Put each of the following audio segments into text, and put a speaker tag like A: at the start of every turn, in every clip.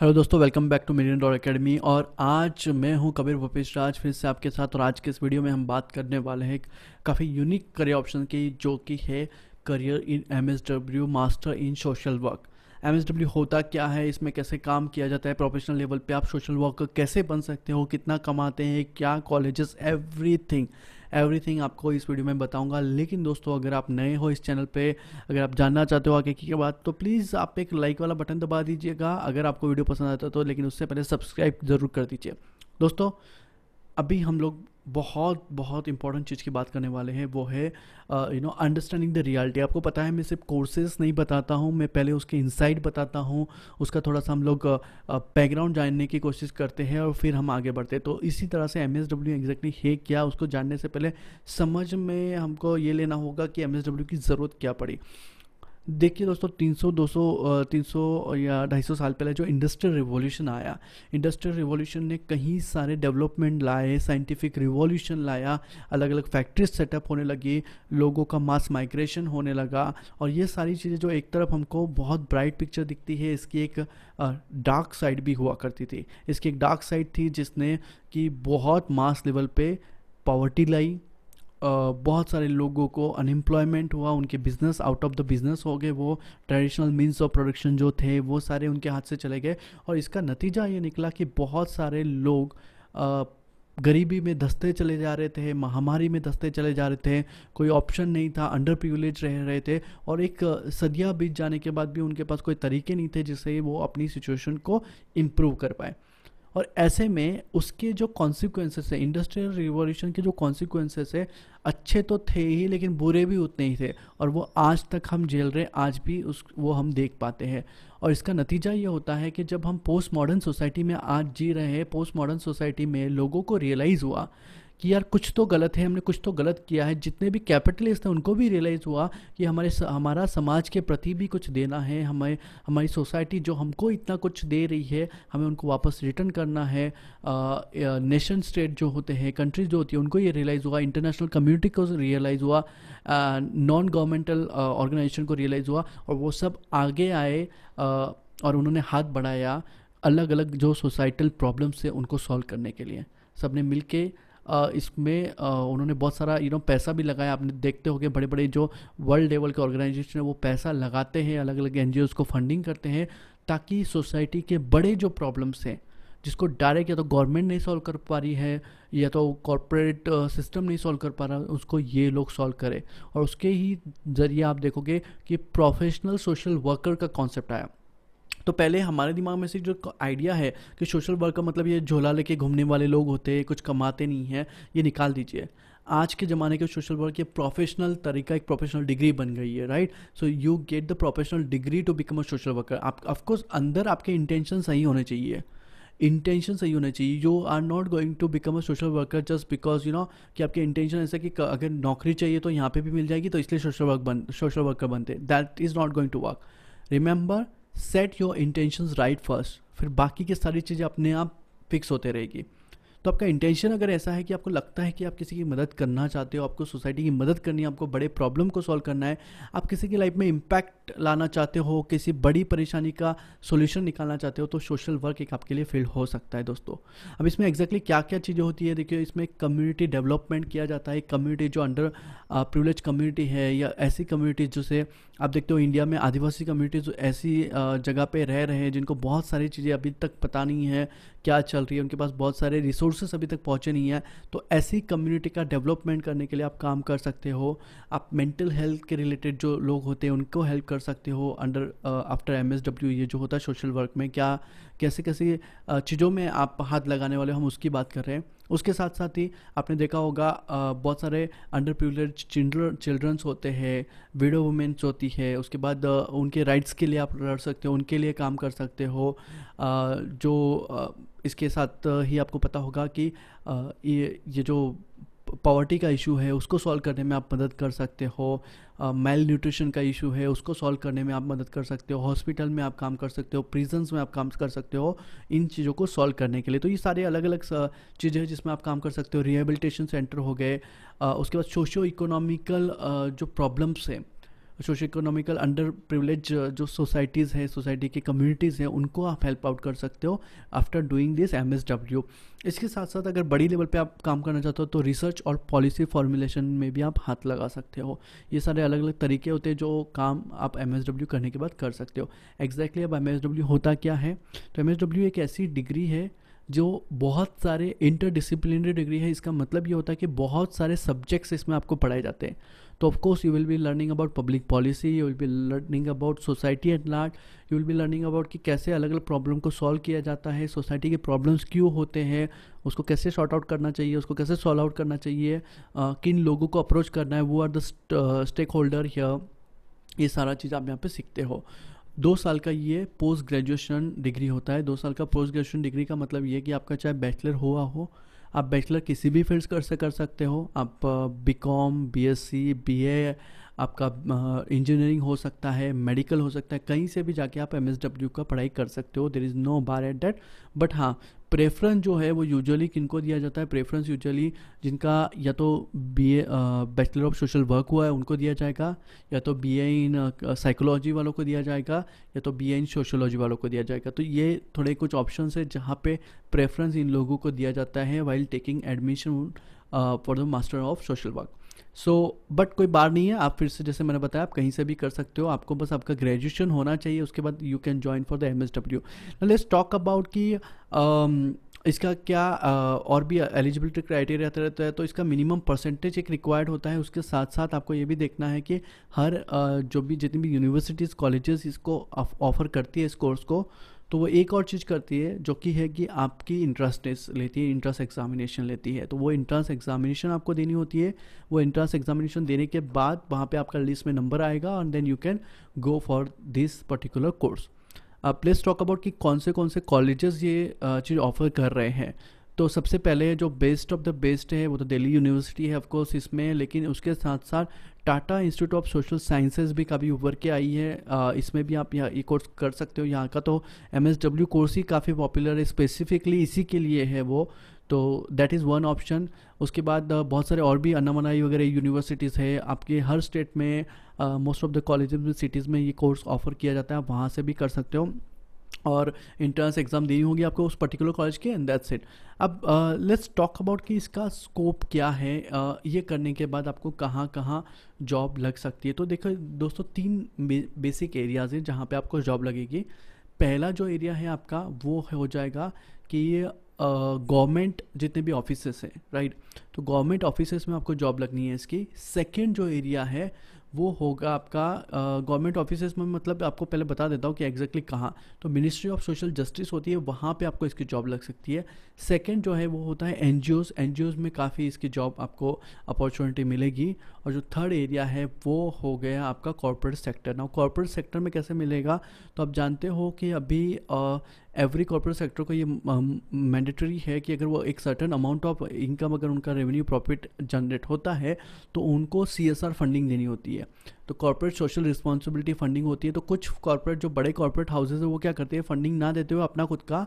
A: Hello दोस्तों welcome back to million dollar academy और आज मैं हूं कबीर भूपेश राज फिर से आपके साथ और आज के इस वीडियो में हम बात करने वाले हैं काफ़ी यूनिक करियर ऑप्शन की जो कि है career in W master in social work W होता क्या है इसमें कैसे काम किया जाता है प्रोफेशनल लेवल पे आप सोशल वर्कर कैसे बन सकते हो कितना कमाते हैं क्या कॉलेजेस एवरीथिंग एवरीथिंग आपको इस वीडियो में बताऊंगा लेकिन दोस्तों अगर आप नए हो इस चैनल पे अगर आप जानना चाहते हो आगे की बात तो प्लीज़ आप एक लाइक वाला बटन दबा दीजिएगा अगर आपको वीडियो पसंद आता है तो लेकिन उससे पहले सब्सक्राइब ज़रूर कर दीजिए दोस्तों अभी हम लोग बहुत बहुत इंपॉर्टेंट चीज़ की बात करने वाले हैं वो है you know understanding the reality आपको पता है मैं सिर्फ कोर्सेज नहीं बताता हूँ मैं पहले उसके इंसाइट बताता हूँ उसका थोड़ा सा हम लोग बैकग्राउंड uh, जानने की कोशिश करते हैं और फिर हम आगे बढ़ते हैं तो इसी तरह से एम एस डब्ल्यू एग्जैक्टली है क्या उसको जानने से पहले समझ में हमको ये लेना होगा कि एम एस डब्ल्यू की ज़रूरत क्या पड़ी देखिए दोस्तों 300 200 300 या 250 साल पहले जो इंडस्ट्रियल रिवॉल्यूशन आया इंडस्ट्रियल रिवॉल्यूशन ने कहीं सारे डेवलपमेंट लाए साइंटिफिक रिवॉल्यूशन लाया अलग अलग फैक्ट्रीज सेटअप होने लगी लोगों का मास माइग्रेशन होने लगा और ये सारी चीज़ें जो एक तरफ हमको बहुत ब्राइट पिक्चर दिखती है इसकी एक डार्क साइड भी हुआ करती थी इसकी एक डार्क साइड थी जिसने कि बहुत मास लेवल पर पॉवर्टी लाई बहुत सारे लोगों को अनएम्प्लॉयमेंट हुआ उनके business out of the business हो गए वो ट्रेडिशनल मीन्स ऑफ प्रोडक्शन जो थे वो सारे उनके हाथ से चले गए और इसका नतीजा ये निकला कि बहुत सारे लोग गरीबी में दस्ते चले जा रहे थे महामारी में दस्ते चले जा रहे थे कोई ऑप्शन नहीं था अंडर प्रिविलेज रह रहे थे और एक सदिया बीत जाने के बाद भी उनके पास कोई तरीके नहीं थे जिससे वो अपनी सिचुएशन को इम्प्रूव कर पाए और ऐसे में उसके जो कॉन्सिक्वेंसेस है इंडस्ट्रियल रिवॉल्यूशन के जो कॉन्सिक्वेंसेस है अच्छे तो थे ही लेकिन बुरे भी उतने ही थे और वो आज तक हम झेल रहे आज भी उस वो हम देख पाते हैं और इसका नतीजा ये होता है कि जब हम पोस्ट मॉडर्न सोसाइटी में आज जी रहे हैं पोस्ट मॉडर्न सोसाइटी में लोगों को रियलाइज़ हुआ कि यार कुछ तो गलत है हमने कुछ तो गलत किया है जितने भी कैपिटलिस्ट हैं उनको भी रियलाइज़ हुआ कि हमारे हमारा समाज के प्रति भी कुछ देना है हमें हमारी सोसाइटी जो हमको इतना कुछ दे रही है हमें उनको वापस रिटर्न करना है नेशन स्टेट जो होते हैं कंट्रीज जो होती है उनको ये रियलाइज़ हुआ इंटरनेशनल कम्युनिटी को रियलाइज़ हुआ नॉन गवर्नमेंटल ऑर्गेनाइजेशन को रियलाइज़ हुआ और वो सब आगे आए uh, और उन्होंने हाथ बढ़ाया अलग अलग जो सोसाइटल प्रॉब्लम्स थे उनको सॉल्व करने के लिए सब ने मिल के इसमें उन्होंने बहुत सारा यू नो पैसा भी लगाया आपने देखते हो बड़े बड़े जो वर्ल्ड लेवल के ऑर्गेनाइजेशन है वो पैसा लगाते हैं अलग अलग एन को फंडिंग करते हैं ताकि सोसाइटी के बड़े जो प्रॉब्लम्स हैं जिसको डायरेक्ट या तो गवर्नमेंट नहीं सॉल्व कर पा रही है या तो कॉरपोरेट सिस्टम नहीं सॉल्व कर पा रहा है उसको ये लोग सॉल्व करें और उसके ही ज़रिए आप देखोगे कि प्रोफेशनल सोशल वर्कर का कॉन्सेप्ट आया तो पहले हमारे दिमाग में से जो आइडिया है कि सोशल वर्कर मतलब ये झोला लेके घूमने वाले लोग होते हैं कुछ कमाते नहीं हैं ये निकाल दीजिए आज के ज़माने के सोशल वर्क ये प्रोफेशनल तरीका एक प्रोफेशनल डिग्री बन गई है right so you get the professional degree to become a social worker आप ऑफकोर्स अंदर आपके इंटेंशन सही होने चाहिए इंटेंशन सही होना चाहिए you are not going to become a social worker just because you know कि आपके इंटेंशन ऐसा कि अगर नौकरी चाहिए तो यहाँ पे भी मिल जाएगी तो इसलिए सोशल वर्क बन सोशल वर्कर बनते that is not going to work remember set your intentions right first फिर बाकी की सारी चीज़ें अपने आप फिक्स होते रहेगी तो आपका इंटेंशन अगर ऐसा है कि आपको लगता है कि आप किसी की मदद करना चाहते हो आपको सोसाइटी की मदद करनी है आपको बड़े प्रॉब्लम को सॉल्व करना है आप किसी की लाइफ में इम्पैक्ट लाना चाहते हो किसी बड़ी परेशानी का सोल्यूशन निकालना चाहते हो तो सोशल वर्क एक आपके लिए फील्ड हो सकता है दोस्तों अब इसमें एग्जैक्टली exactly क्या क्या चीज़ें होती है देखिए इसमें कम्युनिटी डेवलपमेंट किया जाता है कम्युनिटी जो अंडर प्रिवलेज कम्युनिटी है या ऐसी कम्युनिटीज़ जैसे आप देखते हो इंडिया में आदिवासी कम्युनिटीज़ ऐसी जगह पर रह रहे हैं जिनको बहुत सारी चीज़ें अभी तक पता नहीं है क्या चल रही है उनके पास बहुत सारे रिसोर्सेस अभी तक पहुँचे नहीं है तो ऐसी कम्युनिटी का डेवलपमेंट करने के लिए आप काम कर सकते हो आप मेंटल हेल्थ के रिलेटेड जो लोग होते हैं उनको हेल्प कर सकते हो अंडर आफ्टर एम ये जो होता है सोशल वर्क में क्या कैसे कैसे चीज़ों में आप हाथ लगाने वाले हम उसकी बात कर रहे हैं उसके साथ साथ ही आपने देखा होगा बहुत सारे अंडर प्यूलर चिल्ड्रंस होते हैं विडो वुमेंस होती है उसके बाद उनके राइट्स के लिए आप लड़ सकते हो उनके लिए काम कर सकते हो जो इसके साथ ही आपको पता होगा कि ये ये जो पॉवर्टी का इशू है उसको सॉल्व करने में आप मदद कर सकते हो मेल uh, न्यूट्रिशन का इशू है उसको सॉल्व करने में आप मदद कर सकते हो हॉस्पिटल में आप काम कर सकते हो प्रिजन्स में आप काम कर सकते हो इन चीज़ों को सॉल्व करने के लिए तो ये सारे अलग अलग चीज़ें हैं जिसमें आप काम कर सकते हो रिहेबिलिटेशन सेंटर हो गए uh, उसके बाद सोशो इकोनॉमिकल uh, जो प्रॉब्लम्स हैं सोशो इकोनॉमिकल अंडर प्रिवलेज जो सोसाइटीज़ है सोसाइटी की कम्युनिटीज़ हैं उनको आप हेल्प आउट कर सकते हो after doing this M S W इसके साथ साथ अगर बड़ी लेवल पे आप काम करना चाहते हो तो रिसर्च और पॉलिसी फॉर्मुलेशन में भी आप हाथ लगा सकते हो ये सारे अलग अलग तरीके होते हैं जो काम आप एम एस डब्ल्यू करने के बाद कर सकते हो एग्जैक्टली exactly अब एम एस डब्ल्यू होता क्या है तो एम एस डब्ल्यू एक ऐसी डिग्री है जो बहुत सारे इंटरडिसिप्लिनरी डिग्री है इसका मतलब ये होता है कि बहुत सारे सब्जेक्ट्स इसमें आपको पढ़ाए जाते हैं तो of course you will be learning about public policy you will be learning about society at large you will be learning about कि कैसे अलग अलग प्रॉब्लम को सॉल्व किया जाता है सोसाइटी के प्रॉब्लम्स क्यों होते हैं उसको कैसे शॉर्ट आउट करना चाहिए उसको कैसे सॉल्व आउट करना चाहिए uh, किन लोगों को अप्रोच करना है वो आर द स्टेक होल्डर या ये सारा चीज़ आप यहाँ पे सीखते हो दो साल का ये पोस्ट ग्रेजुएशन डिग्री होता है दो साल का पोस्ट ग्रेजुएशन डिग्री का मतलब ये कि आपका चाहे बैचलर हुआ हो आप बैचलर किसी भी फील्ड कर से कर सकते हो आप B com B S C B A आपका इंजीनियरिंग हो सकता है मेडिकल हो सकता है कहीं से भी जाके आप एम एस डब्ल्यू का पढ़ाई कर सकते हो there is no bar at date but हाँ प्रेफरेंस जो है वो यूजुअली किनको दिया जाता है प्रेफरेंस यूजुअली जिनका या तो B A bachelor of social work हुआ है उनको दिया जाएगा या तो बी ए इन साइकोलॉजी वालों को दिया जाएगा या तो बी ए इन सोशोलॉजी वालों को दिया जाएगा तो ये थोड़े कुछ ऑप्शन है जहाँ पे प्रेफरेंस इन लोगों को दिया जाता है while taking admission for the master of social work so so, but कोई बार नहीं है आप फिर से जैसे मैंने बताया आप कहीं से भी कर सकते हो आपको बस आपका ग्रेजुएशन होना चाहिए उसके बाद you can join for the M S W let's talk about कि um, इसका क्या uh, और भी एलिजिबिलिटी क्राइटेरिया रहता है तो इसका मिनिमम परसेंटेज एक रिक्वायर्ड होता है उसके साथ साथ आपको ये भी देखना है कि हर uh, जो भी जितनी भी यूनिवर्सिटीज़ कॉलेजेस इसको ऑफर करती है इस कोर्स को तो वो एक और चीज़ करती है जो कि है कि आपकी इंट्रेंस टेस्ट लेती है इंट्रेंस एग्जामिनेशन लेती है तो वो इंट्रांस एग्जामिनेशन आपको देनी होती है वो इंट्रांस एग्जामिनेशन देने के बाद वहाँ पे आपका लिस्ट में नंबर आएगा and then you can go for this particular course अब प्लेस टॉक अबाउट कि कौन से कौन से कॉलेजेस ये चीज़ ऑफर कर रहे हैं तो सबसे पहले जो बेस्ट ऑफ द बेस्ट है वो तो दिल्ली यूनिवर्सिटी है ऑफकोर्स इसमें लेकिन उसके साथ साथ Tata Institute of Social Sciences भी काफ़ी उभर के आई है इसमें भी आप यहाँ ये कोर्स कर सकते हो यहाँ का तो एम एस डब्ल्यू कोर्स ही काफ़ी पॉपुलर है स्पेसिफिकली इसी के लिए है वो तो दैट इज़ वन ऑप्शन उसके बाद बहुत सारे और भी अनामनाई वगैरह यूनिवर्सिटीज़ है आपके हर स्टेट में most of the college cities में ये कोर्स ऑफर किया जाता है आप वहाँ से भी कर सकते हो और इंट्रेंस एग्ज़ाम देनी होगी आपको उस पर्टिकुलर कॉलेज के एंड दैट्स इट अब लेट्स टॉक अबाउट कि इसका स्कोप क्या है uh, ये करने के बाद आपको कहाँ कहाँ जॉब लग सकती है तो देखो दोस्तों तीन बेसिक एरियाज़ हैं जहाँ पे आपको जॉब लगेगी पहला जो एरिया है आपका वो हो जाएगा कि ये गवर्नमेंट uh, जितने भी ऑफिसेस हैं राइट तो गवर्नमेंट ऑफिसेस में आपको जॉब लगनी है इसकी सेकेंड जो एरिया है वो होगा आपका गवर्नमेंट ऑफिस में मतलब आपको पहले बता देता हूँ कि एग्जैक्टली exactly कहाँ तो मिनिस्ट्री ऑफ सोशल जस्टिस होती है वहाँ पे आपको इसकी जॉब लग सकती है सेकंड जो है वो होता है एन जी में काफ़ी इसकी जॉब आपको अपॉर्चुनिटी मिलेगी और जो थर्ड एरिया है वो हो गया आपका कॉरपोरेट सेक्टर ना कॉरपोरेट सेक्टर में कैसे मिलेगा तो आप जानते हो कि अभी एवरी कॉरपोरेट सेक्टर को ये मैंडेटरी है कि अगर वो एक सर्टन अमाउंट ऑफ इनकम अगर उनका रेवेन्यू प्रॉफिट जनरेट होता है तो उनको सी फंडिंग देनी होती है है तो कॉर्पोरेट सोशल रिस्पॉन्सिबिलिटी फंडिंग होती है तो कुछ कॉर्पोरेट जो बड़े कॉर्पोरेट हाउसेज हैं वो क्या करते हैं फंडिंग ना देते हुए अपना खुद का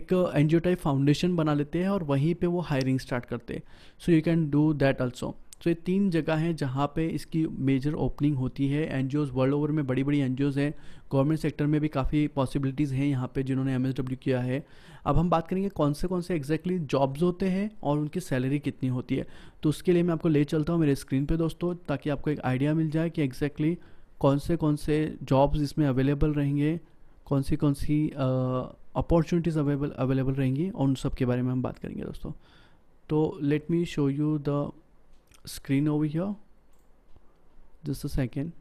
A: एक एन टाइप फाउंडेशन बना लेते हैं और वहीं पर वो हायरिंग स्टार्ट करते हैं so you can do that also तो ये तीन जगह हैं जहाँ पे इसकी मेजर ओपनिंग होती है एन वर्ल्ड ओवर में बड़ी बड़ी एन हैं गवर्नमेंट सेक्टर में भी काफ़ी पॉसिबिलिटीज़ हैं यहाँ पे जिन्होंने एम किया है अब हम बात करेंगे कौन से कौन से एग्जैक्टली जॉब्स होते हैं और उनकी सैलरी कितनी होती है तो उसके लिए मैं आपको ले चलता हूँ मेरे स्क्रीन पर दोस्तों ताकि आपको एक आइडिया मिल जाए कि एग्जैक्टली कौन से कौन से जॉब्स इसमें अवेलेबल रहेंगे कौन सी कौन सी अपॉर्चुनिटीज़ अवेलेबल अवेलेबल रहेंगी और उन सब के बारे में हम बात करेंगे दोस्तों तो let me show you the screen over here just a second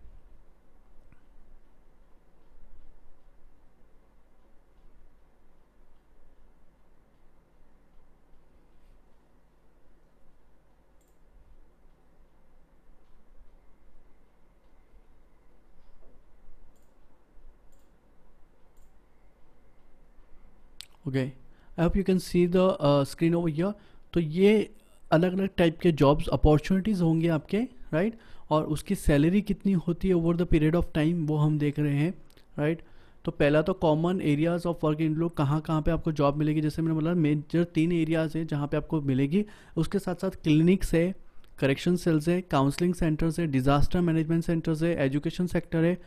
A: okay I hope you can see the uh, screen over here तो ये अलग अलग टाइप के जॉब्स अपॉर्चुनिटीज़ होंगे आपके राइट right? और उसकी सैलरी कितनी होती है over the period of time वो हम देख रहे हैं राइट right? तो पहला तो common areas of work in लोग कहाँ कहाँ पे आपको जॉब मिलेगी जैसे मैंने बोला मेजर तीन एरियाज़ हैं जहाँ पे आपको मिलेगी उसके साथ साथ क्लिनिक्स है करेक्शन सेल्स है काउंसलिंग सेंटर्स है डिज़ास्टर मैनेजमेंट सेंटर्स है एजुकेशन सेक्टर है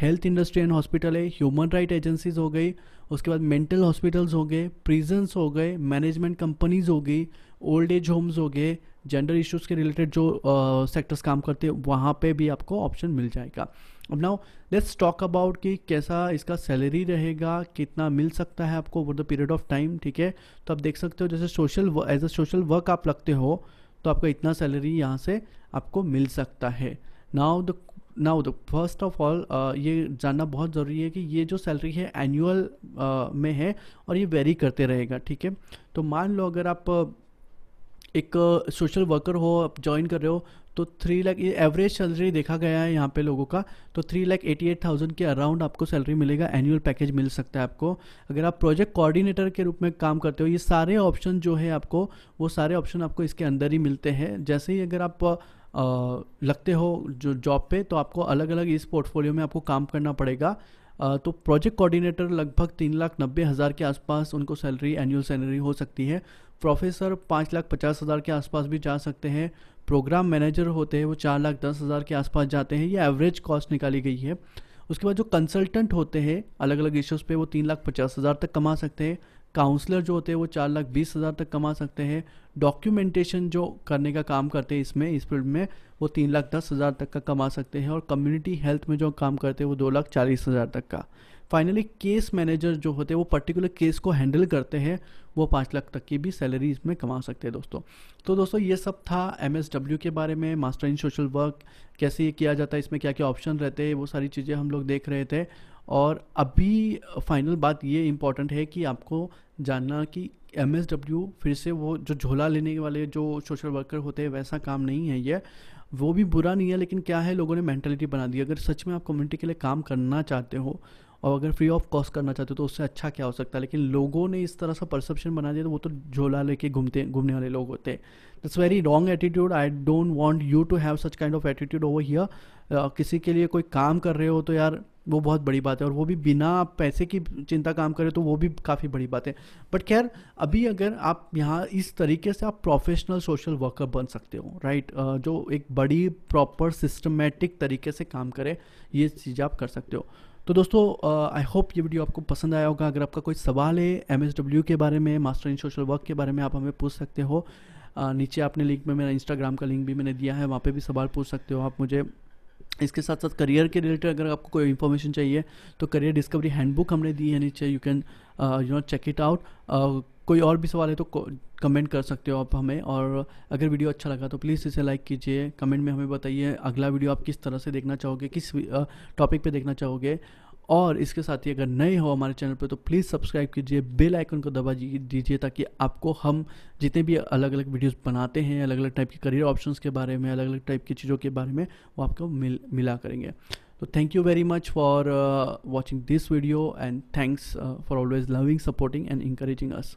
A: हेल्थ इंडस्ट्री एंड हॉस्पिटल है ह्यूमन राइट एजेंसीज हो गई उसके बाद मेंटल हॉस्पिटल्स हो गए प्रिजन्स हो गए मैनेजमेंट कंपनीज हो गई ओल्ड एज होम्स हो गए जेंडर इश्यूज के रिलेटेड जो सेक्टर्स uh, काम करते हैं वहाँ पे भी आपको ऑप्शन मिल जाएगा अब नाउ लेट्स टॉक अबाउट कि कैसा इसका सैलरी रहेगा कितना मिल सकता है आपको over the period of time ठीक है तो आप देख सकते हो जैसे social as a social work आप लगते हो तो आपका इतना सैलरी यहाँ से आपको मिल सकता है now the now the first of all ये जानना बहुत ज़रूरी है कि ये जो सैलरी है एनुअल uh, में है और ये वेरी करते रहेगा ठीक है तो मान लो अगर आप uh, एक सोशल uh, वर्कर हो आप ज्वाइन कर रहे हो तो थ्री लाख ये एवरेज सैलरी देखा गया है यहाँ पे लोगों का तो three lakh eighty eight thousand के अराउंड आपको सैलरी मिलेगा एनुअल पैकेज मिल सकता है आपको अगर आप प्रोजेक्ट कोऑर्डिनेटर के रूप में काम करते हो ये सारे ऑप्शन जो है आपको वो सारे ऑप्शन आपको इसके अंदर ही मिलते हैं जैसे ही अगर आप uh, लगते हो जो जॉब पे तो आपको अलग अलग इस पोर्टफोलियो में आपको काम करना पड़ेगा तो प्रोजेक्ट कोऑर्डिनेटर लगभग तीन लाख नब्बे हज़ार के आसपास उनको सैलरी एनुअल सैलरी हो सकती है प्रोफेसर पाँच लाख पचास हज़ार के आसपास भी जा सकते हैं प्रोग्राम मैनेजर होते हैं वो चार लाख दस हज़ार के आसपास जाते हैं ये एवरेज कॉस्ट निकाली गई है उसके बाद जो कंसल्टेंट होते हैं अलग अलग इश्यूज़ पे वो तीन लाख पचास हज़ार तक कमा सकते हैं काउंसलर जो होते हैं वो चार लाख बीस हज़ार तक कमा सकते हैं डॉक्यूमेंटेशन जो करने का काम करते हैं इसमें इस फील्ड में वो तीन लाख दस हज़ार तक का कमा सकते हैं और कम्युनिटी हेल्थ में जो काम करते हैं वो दो लाख चालीस हज़ार तक का फाइनली केस मैनेजर जो होते हैं वो पर्टिकुलर केस को हैंडल करते हैं वो पाँच लाख तक की भी सैलरी इसमें कमा सकते हैं दोस्तों तो दोस्तों ये सब था एम के बारे में मास्टर इन सोशल वर्क कैसे ये किया जाता है इसमें क्या क्या ऑप्शन रहते हैं वो सारी चीज़ें हम लोग देख रहे थे और अभी फाइनल बात ये इम्पॉर्टेंट है कि आपको जानना कि एम एस डब्ल्यू फिर से वो जो झोला लेने वाले जो सोशल वर्कर होते हैं वैसा काम नहीं है ये वो भी बुरा नहीं है लेकिन क्या है लोगों ने मैंटेलिटी बना दी अगर सच में आप कम्युनिटी के लिए काम करना चाहते हो और अगर फ्री ऑफ कॉस्ट करना चाहते हो तो उससे अच्छा क्या हो सकता है लेकिन लोगों ने इस तरह सा परसेप्शन बना दिया तो वो तो झोला लेके घूमते घूमने वाले लोग होते हैं that's very wrong attitude I don't want you to have such kind of attitude over here किसी के लिए कोई काम कर रहे हो तो यार वो बहुत बड़ी बात है और वो भी बिना पैसे की चिंता काम करें तो वो भी काफ़ी बड़ी बात है बट खैर अभी अगर आप यहाँ इस तरीके से आप प्रोफेशनल सोशल वर्कर बन सकते हो राइट जो एक बड़ी प्रॉपर सिस्टमेटिक तरीके से काम करें ये चीज़ आप कर सकते हो तो दोस्तों आई होप ये वीडियो आपको पसंद आया होगा अगर आपका कोई सवाल है एम के बारे में मास्टर इन सोशल वर्क के बारे में आप हमें पूछ सकते हो नीचे आपने लिंक में मेरा इंस्टाग्राम का लिंक भी मैंने दिया है वहाँ पे भी सवाल पूछ सकते हो आप मुझे इसके साथ साथ करियर के रिलेटेड अगर आपको कोई इन्फॉर्मेशन चाहिए तो करियर डिस्कवरी हैंडबुक हमने दी है नीचे you can you know check it out कोई और भी सवाल है तो कमेंट कर सकते हो आप हमें और अगर वीडियो अच्छा लगा तो प्लीज़ इसे लाइक कीजिए कमेंट में हमें बताइए अगला वीडियो आप किस तरह से देखना चाहोगे किस टॉपिक uh, पे देखना चाहोगे और इसके साथ ही अगर नए हो हमारे चैनल पर तो प्लीज़ सब्सक्राइब कीजिए बेल आइकन को दबा दीजिए ताकि आपको हम जितने भी अलग अलग वीडियोस बनाते हैं अलग अलग टाइप के करियर ऑप्शंस के बारे में अलग अलग टाइप की चीज़ों के बारे में वो आपको मिल मिला करेंगे तो thank you very much for watching this video and thanks for always loving supporting and encouraging us